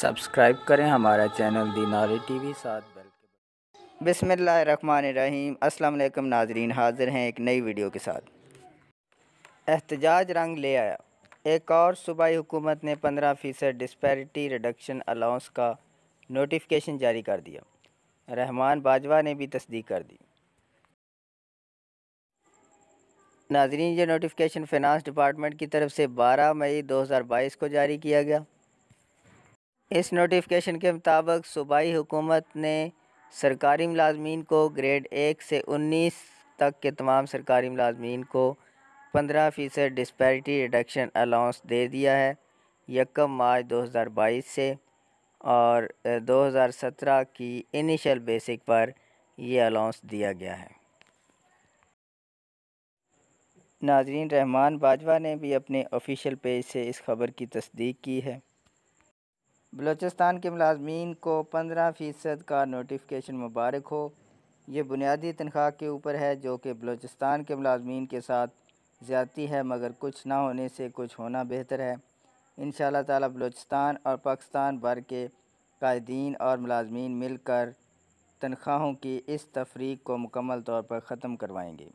subscribe करें हमारा channel T V सात बेल बिसमीम अस्सलाम नाजरीन हाजिर हैं एक नई वीडियो के साथ एहतजाज रंग ले आया एक और सूबाई हुकूमत ने पंद्रह फ़ीसद डिस्पैरिटी रिडक्शन अलाउंस का नोटिफिकेशन जारी कर दिया रहमान बाजवा ने भी तस्दीक कर दी नाजरीन ये नोटिफिकेशन फिनांस डिपार्टमेंट की तरफ से 12 मई 2022 को जारी किया गया इस नोटिफिकेशन के मुताबिक सूबाई हुकूमत ने सरकारी मुलाजमीन को ग्रेड एक से उन्नीस तक के तमाम सरकारी मुलाजमीन को पंद्रह फ़ीसद डिस्पैरिटी रिडक्शन अलाउंस दे दिया है यकम मार्च दो हज़ार बाईस से और दो हज़ार सत्रह की इनिशल बेसिक पर यह अलाउंस दिया गया है नाजरीन रहमान बाजवा ने भी अपने ऑफिशियल पेज से इस खबर की तस्दीक की है बलूचिस्तान के मुलाजमीन को पंद्रह फ़ीसद का नोटिफिकेशन मुबारक हो ये बुनियादी तनख्वाह के ऊपर है जो कि बलूचिस्तान के मुलाजमीन के साथ ज़्यादती है मगर कुछ ना होने से कुछ होना बेहतर है इन शाह बलूचिस्तान और पाकिस्तान भर के कायदीन और मुलाजमीन मिलकर तनख्वाहों की इस तफरीक को मुकम्मल तौर पर ख़त्म करवाएंगे